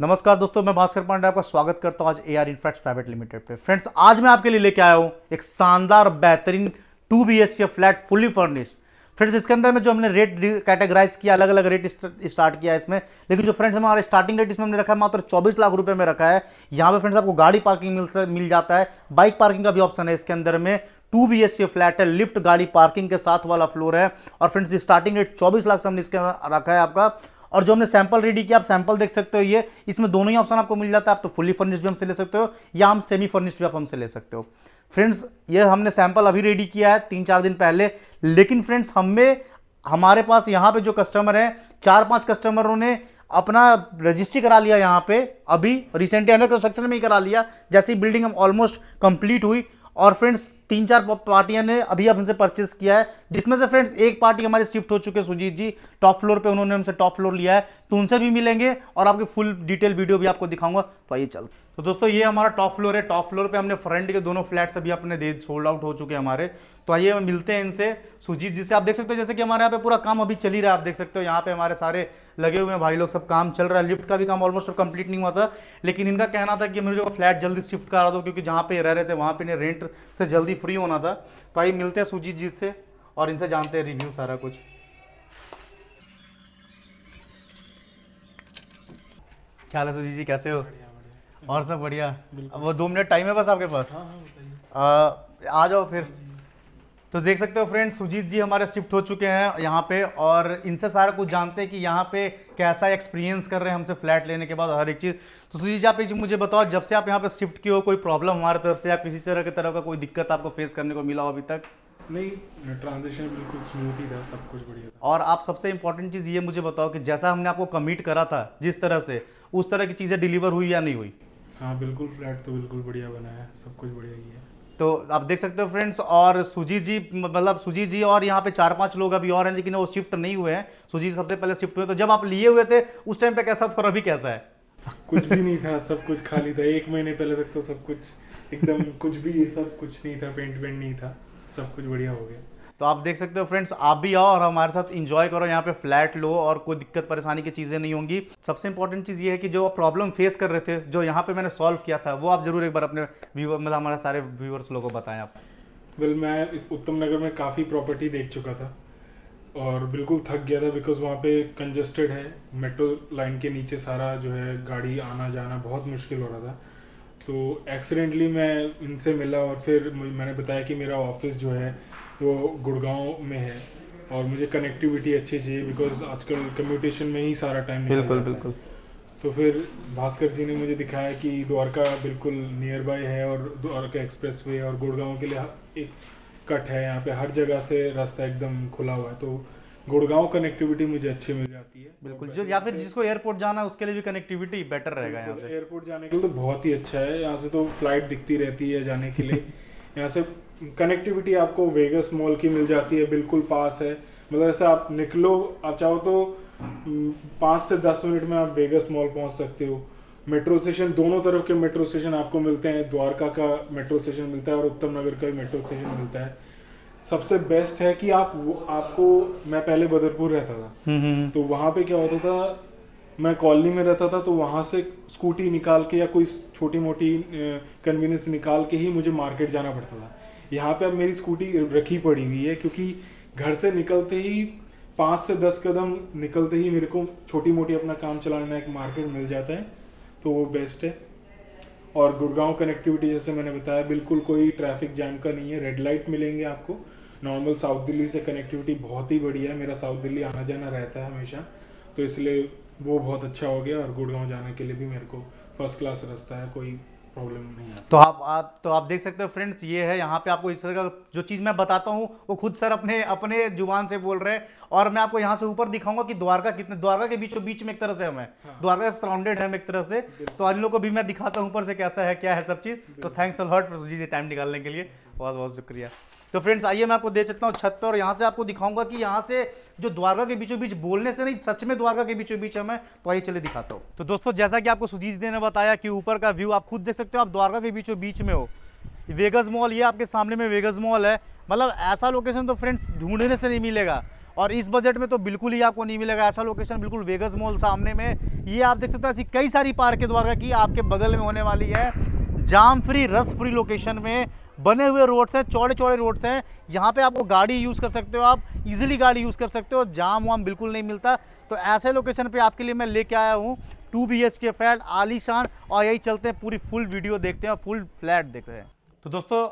नमस्कार दोस्तों मैं भास्कर पांडे आपका स्वागत करता हूं आज A R infract private limited पे फ्रेंड्स आज मैं आपके लिए लेके आया हूं एक शानदार बेहतरीन two B H K flat fully furnished friends इसके अंदर में जो हमने रेट कैटेगराइज किया अलग अलग रेट स्टार्ट किया इसमें लेकिन जो फ्रेंड्स हमारा स्टार्टिंग रेट इसमें हमने रखा है मात्र चौबीस लाख रुपये में रखा है यहाँ पे फ्रेंड्स आपको गाड़ी पार्किंग मिल मिल जाता है बाइक पार्किंग का भी ऑप्शन है इसके अंदर में two B H K flat है लिफ्ट गाड़ी पार्किंग के साथ वाला फ्लोर है और फ्रेंड्स स्टार्टिंग रेट चौबीस लाख से हमने इसके रखा है आपका और जो हमने सैंपल रेडी किया आप सैंपल देख सकते हो ये इसमें दोनों ही ऑप्शन आपको मिल जाता है आप तो फुली फर्निश्ड भी हमसे ले सकते हो या हम सेमी फर्निश्ड भी आप हमसे ले सकते हो फ्रेंड्स ये हमने सैंपल अभी रेडी किया है तीन चार दिन पहले लेकिन फ्रेंड्स हमें हमारे पास यहाँ पे जो कस्टमर हैं चार पांच कस्टमरों ने अपना रजिस्ट्री करा लिया यहाँ पे अभी रिसेंटली अंडर कंस्ट्रक्शन में ही करा लिया जैसे ही बिल्डिंग हम ऑलमोस्ट कंप्लीट हुई और फ्रेंड्स तीन चार पार्टियां ने अभी हमसे परचेस किया है जिसमें से फ्रेंड्स एक पार्टी हमारी शिफ्ट हो चुके सुजीत जी टॉप फ्लोर पे उन्होंने हमसे टॉप फ्लोर लिया है तो उनसे भी मिलेंगे और आपके फुल डिटेल वीडियो भी आपको दिखाऊंगा तो आइए चल तो दोस्तों ये हमारा टॉप फ्लोर है टॉप फ्लोर पे हमने फ्रंट के दोनों फ्लैट्स अभी अपने दे सोल्ड आउट हो चुके हैं हमारे तो आइए मिलते हैं इनसे सुजीत जी से आप देख सकते हो जैसे कि हमारे यहाँ पे पूरा काम अभी चल ही रहा है आप देख सकते हो यहाँ पे हमारे सारे लगे हुए हैं भाई लोग सब काम चल रहा है लिफ्ट का भी काम ऑलमोस्ट कंप्लीट नहीं हुआ था लेकिन इनका कहना था कि मेरे जो फ्लैट जल्दी शिफ्ट करा दो क्योंकि जहाँ पे रह रहे थे वहाँ पे रेंट से जल्दी फ्री होना था तो आइए मिलते हैं सुजीत जी से और इनसे जानते हैं रिव्यू सारा कुछ क्या हाल है सुजीत जी कैसे हो बढ़िया, बढ़िया। और सब बढ़िया वो दो मिनट टाइम है बस आपके पास हाँ, हाँ, आ, आ जाओ फिर तो देख सकते हो फ्रेंड सुजीत जी हमारे शिफ्ट हो चुके हैं यहाँ पे और इनसे सारा कुछ जानते हैं कि यहाँ पे कैसा एक्सपीरियंस कर रहे हैं हमसे फ्लैट लेने के बाद हर एक चीज़ तो सुजीत जी आप एक मुझे बताओ जब से आप यहाँ पे शिफ्ट किए हो कोई प्रॉब्लम हमारे तरफ से या किसी तरह की तरफ का कोई दिक्कत आपको फेस करने को मिला हो अभी तक नहीं ट्रांजेक्शन बिल्कुल स्मूथ ही था सब कुछ बढ़िया और आप सबसे इम्पोर्टेंट चीज़ ये मुझे बताओ कि जैसा हमने आपको कमिट करा था जिस तरह से उस तरह की चीज़ें डिलीवर हुई या नहीं हुई हाँ बिल्कुल फ्लैट तो बिल्कुल बढ़िया बना है सब कुछ बढ़िया ही है तो आप देख सकते हो फ्रेंड्स और सुजीत जी मतलब सुजीत जी और यहाँ पे चार पांच लोग अभी और हैं लेकिन वो शिफ्ट नहीं हुए हैं सुजीत सबसे पहले शिफ्ट हुए तो जब आप लिए हुए थे उस टाइम पे कैसा था और अभी कैसा है कुछ भी नहीं था सब कुछ खाली था एक महीने पहले तक तो सब कुछ एकदम कुछ भी सब कुछ नहीं था पेंट वेंट नहीं था सब कुछ बढ़िया हो गया तो आप देख सकते हो फ्रेंड्स आप भी आओ और हमारे साथ इंजॉय करो यहाँ पे फ्लैट लो और कोई दिक्कत परेशानी की चीज़ें नहीं होंगी सबसे इंपॉर्टेंट चीज़ ये है कि जो आप प्रॉब्लम फेस कर रहे थे जो यहाँ पे मैंने सॉल्व किया था वो आप जरूर एक बार अपने मतलब हमारे सारे व्यूवर्स लोगों को बताएं आप वेल well, मैं उत्तम नगर में काफ़ी प्रॉपर्टी देख चुका था और बिल्कुल थक गया था बिकॉज वहाँ पे कंजस्टेड है मेट्रो लाइन के नीचे सारा जो है गाड़ी आना जाना बहुत मुश्किल हो रहा था तो एक्सीडेंटली मैं इनसे मिला और फिर मैंने बताया कि मेरा ऑफिस जो है वो तो गुड़गांव में है और मुझे कनेक्टिविटी अच्छी चाहिए बिकॉज आजकल कम्यूटेशन में ही सारा टाइम बिल्कुल बिल्कुल तो फिर भास्कर जी ने मुझे दिखाया कि द्वारका बिल्कुल नियर बाय है और द्वारका एक्सप्रेस वे और गुड़गांव के लिए एक कट है यहाँ पे हर जगह से रास्ता एकदम खुला हुआ है तो गुड़गांव कनेक्टिविटी मुझे अच्छी मिल जाती है बिल्कुल तो जो या फिर जिसको एयरपोर्ट जाना है उसके लिए भी कनेक्टिविटी बेटर रहेगा यहाँ से एयरपोर्ट जाने के लिए तो बहुत ही अच्छा है यहाँ से तो फ्लाइट दिखती रहती है जाने के लिए यहाँ से कनेक्टिविटी आपको वेगस मॉल की मिल जाती है बिल्कुल पास है मतलब ऐसा आप निकलो आप चाहो तो हम्म, पाँच से दस मिनट में आप वेगस मॉल पहुंच सकते हो मेट्रो स्टेशन दोनों तरफ के मेट्रो स्टेशन आपको मिलते हैं द्वारका का मेट्रो स्टेशन मिलता है और उत्तम नगर का मेट्रो स्टेशन मिलता है सबसे बेस्ट है कि आप आपको मैं पहले बदरपुर रहता था हम्म, हम्म, तो वहाँ पे क्या होता था मैं कॉलोनी में रहता था तो वहाँ से स्कूटी निकाल के या कोई छोटी मोटी कन्वीनियंस निकाल के ही मुझे मार्केट जाना पड़ता था यहाँ पे अब मेरी स्कूटी रखी पड़ी हुई है क्योंकि घर से निकलते ही पाँच से दस कदम निकलते ही मेरे को छोटी मोटी अपना काम चलाने में एक मार्केट मिल जाता है तो वो बेस्ट है और गुड़गांव कनेक्टिविटी जैसे मैंने बताया बिल्कुल कोई ट्रैफिक जाम का नहीं है रेड लाइट मिलेंगे आपको नॉर्मल साउथ दिल्ली से कनेक्टिविटी बहुत ही बढ़िया है मेरा साउथ दिल्ली आना जाना रहता है हमेशा तो इसलिए वो बहुत अच्छा हो गया और गुड़गांव जाने के लिए भी मेरे को फर्स्ट क्लास रास्ता है कोई प्रॉब्लम नहीं है तो आप आप तो आप देख सकते हो फ्रेंड्स ये है यहाँ पे आपको इस तरह का जो चीज़ मैं बताता हूँ वो खुद सर अपने अपने जुबान से बोल रहे हैं और मैं आपको यहाँ से ऊपर दिखाऊंगा कि द्वारका कितने द्वारका के बीचों बीच में एक तरह से हमें हाँ। द्वारका सराउंडेड है एक तरह से तो इन लोग को भी मैं दिखाता हूँ ऊपर से कैसा है क्या है सब चीज़ तो थैंक्स अलहर्ट जी टाइम निकालने के लिए बहुत बहुत शुक्रिया तो फ्रेंड्स आइए मैं आपको दे सकता हूँ छत पर और यहाँ से आपको दिखाऊंगा कि यहाँ से जो द्वारका के बीचों बीच बोलने से नहीं सच में द्वारका के बीचों बीच हमें तो आइए चले दिखाता हूँ तो दोस्तों जैसा कि आपको सुजीत जी ने बताया कि ऊपर का व्यू आप खुद देख सकते हो आप द्वारका के बीचों बीच में हो वेगस मॉल ये आपके सामने में वेगस मॉल है मतलब ऐसा लोकेशन तो फ्रेंड्स ढूंढने से नहीं मिलेगा और इस बजट में तो बिल्कुल ही आपको नहीं मिलेगा ऐसा लोकेशन बिल्कुल वेगस मॉल सामने में ये आप देख सकते हो ऐसी कई सारी पार्क है द्वारका की आपके बगल में होने वाली है jam free rush free location में बने हुए रोड्स हैं चौड़े चौड़े रोड्स हैं यहाँ पे आपको गाड़ी यूज़ कर सकते हो आप इजीली गाड़ी यूज़ कर सकते हो जाम वाम बिल्कुल नहीं मिलता तो ऐसे लोकेशन पे आपके लिए मैं लेके आया हूँ two B H K flat आलीशान और यही चलते हैं पूरी फुल वीडियो देखते हैं फुल फ्लैट देखते हैं तो दोस्तों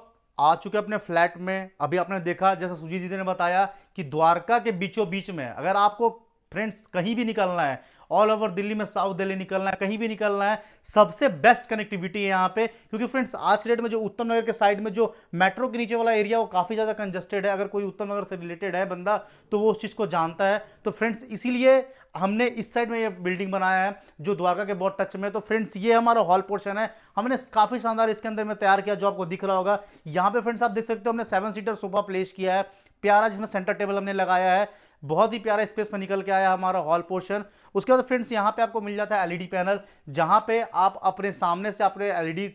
आ चुके अपने फ्लैट में अभी आपने देखा जैसा सुजीत जी ने बताया कि द्वारका के बीचों बीच में अगर आपको फ्रेंड्स कहीं भी निकलना है ऑल ओवर दिल्ली में साउथ दिल्ली निकलना है कहीं भी निकलना है सबसे बेस्ट कनेक्टिविटी है यहाँ पे क्योंकि फ्रेंड्स आज के डेट में जो उत्तम नगर के साइड में जो मेट्रो के नीचे वाला एरिया वो काफ़ी ज़्यादा कंजस्टेड है अगर कोई उत्तम नगर से रिलेटेड है बंदा तो वो उस चीज़ को जानता है तो फ्रेंड्स इसीलिए हमने इस साइड में ये बिल्डिंग बनाया है जो द्वारका के बहुत टच में तो फ्रेंड्स ये हमारा हॉल पोर्शन है हमने काफ़ी शानदार इसके अंदर में तैयार किया जो आपको दिख रहा होगा यहाँ पे फ्रेंड्स आप देख सकते हो हमने सेवन सीटर सोफा प्लेस किया है प्यारा जिसमें सेंटर टेबल हमने लगाया है बहुत ही प्यारा स्पेस में निकल के आया हमारा हॉल पोर्शन उसके बाद फ्रेंड्स यहाँ पे आपको मिल जाता है एलईडी पैनल e जहाँ पे आप अपने सामने से अपने एलईडी e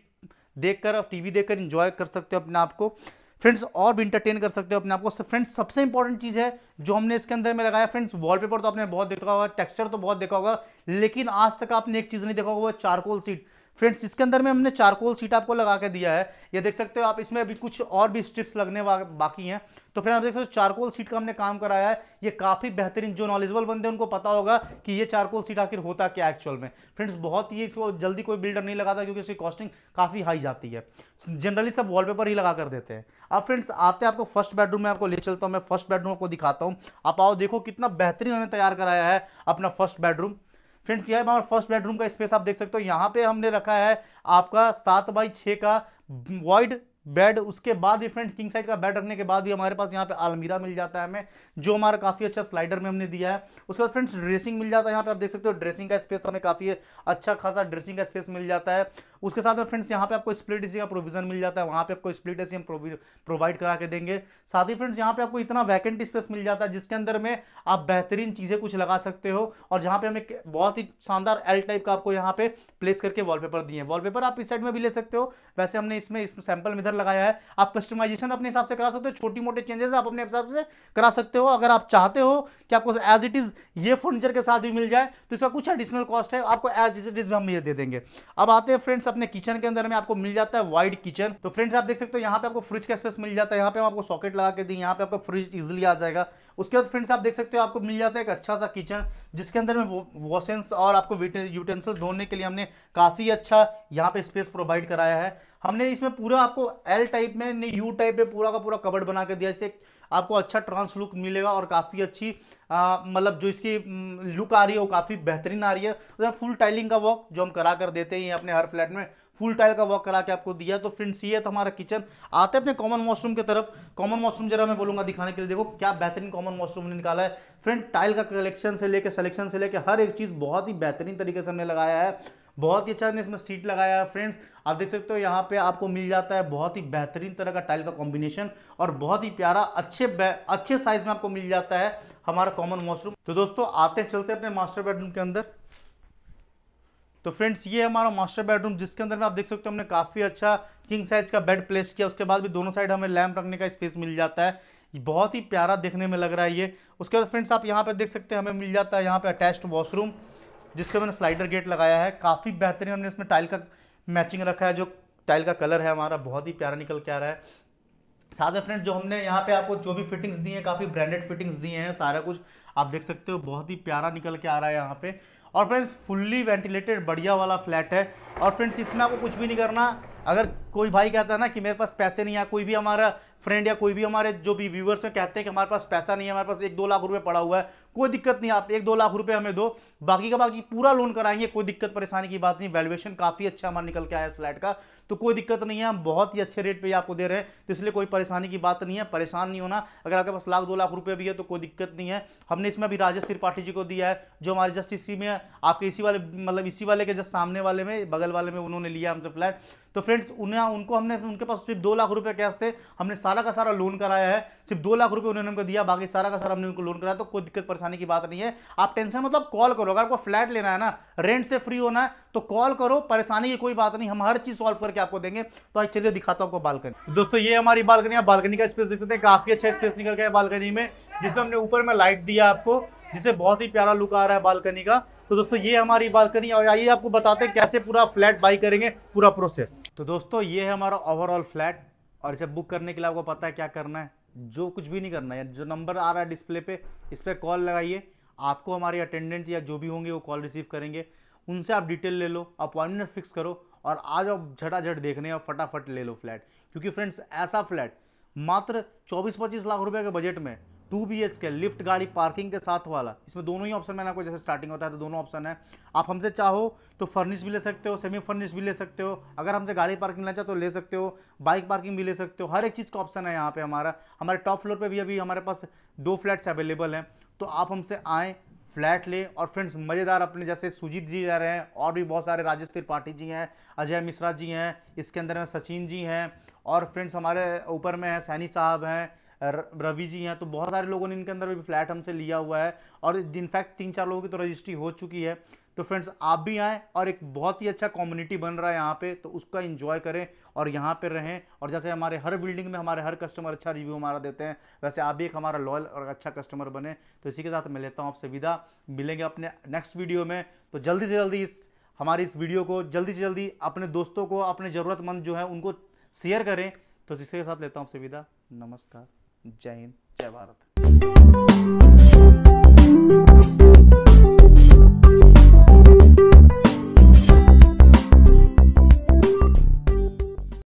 देखकर टीवी देखकर एंजॉय कर सकते हो अपने आप को फ्रेंड्स और भी इंटरटेन कर सकते हो अपने आपको फ्रेंड्स सबसे इंपॉर्टेंट चीज़ है जो हमने इसके अंदर में लगाया फ्रेंड्स वॉलपेपर तो आपने बहुत देखा होगा टेक्सचर तो बहुत देखा होगा लेकिन आज तक आपने एक चीज़ नहीं देखा होगा चारकोल सीट फ्रेंड्स इसके अंदर में हमने चारकोल सीट आपको लगा के दिया है ये देख सकते हो आप इसमें अभी कुछ और भी स्ट्रिप्स लगने बाकी हैं तो फ्रेंड आप देख सकते हो चारकोल सीट का हमने काम कराया है ये काफ़ी बेहतरीन जो नॉलेजेबल बंदे उनको पता होगा कि ये चारकोल सीट आखिर होता क्या एक्चुअल में फ्रेंड्स बहुत ही इसको जल्दी कोई बिल्डर नहीं लगाता क्योंकि इसकी कॉस्टिंग काफ़ी हाई जाती है जनरली सब वॉलपेपर ही लगा कर देते हैं अब फ्रेंड्स आते हैं आपको फर्स्ट बेडरूम में आपको ले चलता हूँ मैं फर्स्ट बेडरूम आपको दिखाता हूँ आप आओ देखो कितना बेहतरीन हमने तैयार कराया है अपना फर्स्ट बेडरूम फ्रेंड्स यह हमारा फर्स्ट बेडरूम का स्पेस आप देख सकते हो यहाँ पे हमने रखा है आपका सात बाई छः का वाइड बेड उसके बाद ही फ्रेंड्स किंग साइड का बेड रखने के बाद ही हमारे पास यहाँ पे अलमीरा मिल जाता है हमें जो हमारा काफ़ी अच्छा स्लाइडर में हमने दिया है उसके बाद फ्रेंड्स ड्रेसिंग मिल जाता है यहाँ पे आप देख सकते हो ड्रेसिंग का स्पेस हमें काफ़ी अच्छा खासा ड्रेसिंग का स्पेस मिल जाता है उसके साथ में फ्रेंड्स यहाँ पे आपको स्प्लिट एसी का प्रोविजन मिल जाता है वहाँ पे आपको स्प्लिट एसी हम प्रोवाइड करा के देंगे साथ ही फ्रेंड्स यहाँ पे आपको इतना वैकेंट स्पेस मिल जाता है जिसके अंदर में आप बेहतरीन चीज़ें कुछ लगा सकते हो और जहाँ पे हमें बहुत ही शानदार एल टाइप का आपको यहाँ पे प्लेस करके वॉलपेपर दिए हैं वॉलपेपर आप इस साइड में भी ले सकते हो वैसे हमने इसमें इस सैंपल में इधर लगाया है आप कस्टमाइजेशन अपने हिसाब से करा सकते हो छोटी मोटे चेंजेस आप अपने हिसाब से करा सकते हो अगर आप चाहते हो कि आपको एज इट इज़ ये फर्नीचर के साथ भी मिल जाए तो इसका कुछ एडिशनल कॉस्ट है आपको एज इट इज़ हम ये दे देंगे अब आते हैं फ्रेंड्स अपने किचन के अंदर में आपको मिल जाता है वाइड किचन तो फ्रेंड्स आप देख सकते हो यहाँ पे आपको फ्रिज का स्पेस मिल जाता है यहाँ पे हम आपको सॉकेट लगा के दी यहाँ पे आपको फ्रिज इजिली आ जाएगा उसके बाद फ्रेंड्स आप देख सकते हो आपको मिल जाता है एक अच्छा सा किचन जिसके अंदर में वॉशेंस और आपको यूटेंसिल धोने के लिए हमने काफ़ी अच्छा यहाँ पे स्पेस प्रोवाइड कराया है हमने इसमें पूरा आपको एल टाइप में यू टाइप में पूरा का पूरा कवर्ड बना के दिया जैसे आपको अच्छा ट्रांस लुक मिलेगा और काफ़ी अच्छी मतलब जो इसकी लुक हम्म, आ रही है वो काफ़ी बेहतरीन आ रही है तो फुल टाइलिंग का वर्क जो हम करा कर देते हैं अपने हर फ्लैट में फुल टाइल का वर्क करा के आपको दिया तो फ्रेंड्स ये तो हमारा किचन आते हैं अपने कॉमन वॉशरूम की तरफ कॉमन वॉशरूम जरा मैं बोलूंगा दिखाने के लिए देखो क्या बेहतरीन कॉमन वॉशरूम ने निकाला है फ्रेंड टाइल का कलेक्शन से लेकर सिलेक्शन से लेकर हर एक चीज़ बहुत ही बेहतरीन तरीके से हमने लगाया है बहुत ही अच्छा ने इसमें सीट लगाया है फ्रेंड्स आप देख सकते हो यहाँ पे आपको मिल जाता है बहुत ही बेहतरीन तरह का टाइल का कॉम्बिनेशन और बहुत ही प्यारा अच्छे अच्छे साइज में आपको मिल जाता है हमारा कॉमन वॉशरूम तो दोस्तों आते चलते अपने मास्टर बेडरूम के अंदर तो फ्रेंड्स ये हमारा मास्टर बेडरूम जिसके अंदर में आप देख सकते हो हमने काफ़ी अच्छा किंग साइज का बेड प्लेस किया उसके बाद भी दोनों साइड हमें लैम्प रखने का स्पेस मिल जाता है बहुत ही प्यारा देखने में लग रहा है ये उसके बाद फ्रेंड्स आप यहाँ पे देख सकते हैं हमें मिल जाता है यहाँ पे अटैच्ड वॉशरूम जिसके मैंने स्लाइडर गेट लगाया है काफ़ी बेहतरीन हमने इसमें टाइल का मैचिंग रखा है जो टाइल का कलर है हमारा बहुत ही प्यारा निकल के आ रहा है साथ में फ्रेंड जो हमने यहाँ पे आपको जो भी फिटिंग्स दी हैं काफ़ी ब्रांडेड फिटिंग्स दिए हैं सारा कुछ आप देख सकते हो बहुत ही प्यारा निकल के आ रहा है यहाँ पे और फ्रेंड्स फुल्ली वेंटिलेटेड बढ़िया वाला फ्लैट है और फ्रेंड्स इसमें आपको कुछ भी नहीं करना अगर कोई भाई कहता है ना कि मेरे पास पैसे नहीं है कोई भी हमारा फ्रेंड या कोई भी हमारे जो भी व्यूवर्स हैं कहते हैं कि हमारे पास पैसा नहीं है हमारे पास एक दो लाख रुपये पड़ा हुआ है कोई दिक्कत नहीं आप एक दो लाख रुपए हमें दो बाकी का बाकी पूरा लोन कराएंगे कोई दिक्कत परेशानी की बात नहीं वैल्युएशन काफ़ी अच्छा हमारा निकल के आया है फ्लैट का तो कोई दिक्कत नहीं है हम बहुत ही अच्छे रेट पे आपको दे रहे हैं तो इसलिए कोई परेशानी की बात नहीं है परेशान नहीं होना अगर आपके पास लाख दो लाख रुपये भी है तो कोई दिक्कत नहीं है हमने इसमें अभी राजेश त्रिपाठी जी को दिया है जो हमारे जस्ट इसी में आपके इसी वाले मतलब इसी वाले के जस्ट सामने वाले में बगल वाले में उन्होंने लिया हमसे फ्लैट तो फ्रेंड्स उन्हें उनको हमने उनके पास सिर्फ दो लाख रुपए कैश थे हमने सारा का सारा लोन कराया है सिर्फ दो लाख रुपये उन्होंने हमको दिया बाकी सारा का सारा हमने उनको लोन कराया तो कोई दिक्कत परेशानी की बात नहीं है आप टेंशन मतलब कॉल करो अगर आपको फ्लैट लेना है ना रेंट से फ्री होना है तो कॉल करो परेशानी की कोई बात नहीं हम हर चीज़ सॉल्व करके आपको देंगे तो चलिए दिखाता हूँ आपको बालकनी दोस्तों ये हमारी बालकनी आप बालकनी का स्पेस देख सकते हैं काफ़ी अच्छा स्पेस निकल गया है बालकनी में जिसमें हमने ऊपर में लाइट दिया आपको जिसे बहुत ही प्यारा लुक आ रहा है बालकनी का तो दोस्तों ये हमारी बात करनी और आइए आपको बताते हैं कैसे पूरा फ्लैट बाई करेंगे पूरा प्रोसेस तो दोस्तों ये है हमारा ओवरऑल फ्लैट और इसे बुक करने के लिए आपको पता है क्या करना है जो कुछ भी नहीं करना है जो नंबर आ रहा है डिस्प्ले पे इस पर कॉल लगाइए आपको हमारे अटेंडेंट या जो भी होंगे वो कॉल रिसीव करेंगे उनसे आप डिटेल ले लो अपॉइंटमेंट फिक्स करो और आज आप झटाझट देखने और फटाफट ले लो फ्लैट क्योंकि फ्रेंड्स ऐसा फ्लैट मात्र 24-25 लाख रुपए के बजट में two B H K lift गाड़ी पार्किंग के साथ वाला इसमें दोनों ही ऑप्शन मैंने आपको जैसे स्टार्टिंग होता है तो दोनों ऑप्शन है आप हमसे चाहो तो फर्निश भी ले सकते हो सेमी फर्निश भी ले सकते हो अगर हमसे गाड़ी पार्किंग लेना चाहो तो ले सकते हो बाइक पार्किंग भी ले सकते हो हर एक चीज़ का ऑप्शन है यहाँ पे हमारा हमारे टॉप फ्लोर पर भी अभी हमारे पास दो फ्लैट्स अवेलेबल हैं तो आप हमसे आएँ फ्लैट ले और फ्रेंड्स मज़ेदार अपने जैसे सुजीत जी जा रहे हैं और भी बहुत सारे राजेश त्रिपाठी जी हैं अजय मिश्रा जी हैं इसके अंदर में सचिन जी हैं और फ्रेंड्स हमारे ऊपर में हैं सैनी साहब हैं रवि जी हैं तो बहुत सारे लोगों ने इनके अंदर भी फ्लैट हमसे लिया हुआ है और इनफैक्ट तीन चार लोगों की तो रजिस्ट्री हो चुकी है तो फ्रेंड्स आप भी आएँ और एक बहुत ही अच्छा कम्युनिटी बन रहा है यहाँ पे तो उसका इन्जॉय करें और यहाँ पे रहें और जैसे हमारे हर बिल्डिंग में हमारे हर कस्टमर अच्छा रिव्यू हमारा देते हैं वैसे आप भी एक हमारा लॉयल और अच्छा कस्टमर बने तो इसी के साथ मैं लेता हूँ आपसे विदा मिलेंगे अपने नेक्स्ट वीडियो में तो जल्दी से जल्दी इस हमारी इस वीडियो को जल्दी से जल्दी अपने दोस्तों को अपने ज़रूरतमंद जो है उनको शेयर करें तो इसी के साथ लेता हूँ आपसे विदा नमस्कार जय हिंद जय भारत